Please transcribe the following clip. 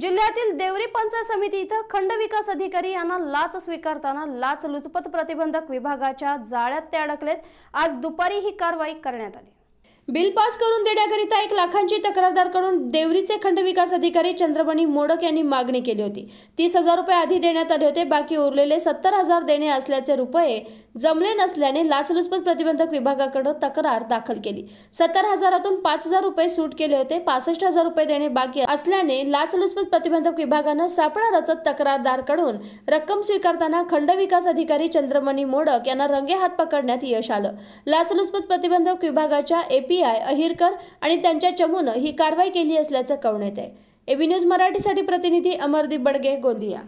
जिल्ह्यातील देवरी पंचायत समिती इथं खंड विकास अधिकारी यांना लाच स्वीकारताना लाच लुचपत प्रतिबंधक विभागाच्या जाळ्यात ते अडकलेत आज दुपारी ही कारवाई करण्यात आली बिल पास करून देण्याकरिता एक लाखांची तक्रारदारकडून देवरीचे खंड विकास अधिकारी चंद्रमणी मोडक यांनी मागणी केली होती तीस हजार रुपये आधी देण्यात आले होते बाकी उरलेले सत्तर हजार देणे असल्याचे रुपये जमले नसल्याने लाचलुचपत प्रतिबंधक विभागाकडे तक्रार दाखल केली सत्तर हजारातून पाच हजार रुपये सूट केले होते पासष्ट हजार रुपये देणे बाकी असल्याने लाचलुचपत प्रतिबंधक विभागानं सापळा रचत तक्रारदारकडून रक्कम स्वीकारताना खंड विकास अधिकारी चंद्रमणी मोडक यांना रंगे हात पकडण्यात यश आलं लाचलुचपत प्रतिबंधक विभागाच्या एपी आय अहिरकर आणि त्यांच्या चमूनं ही कारवाई केली असल्याचं येत आहे एबी न्यूज मराठीसाठी प्रतिनिधी अमरदीप बडगे गोंदिया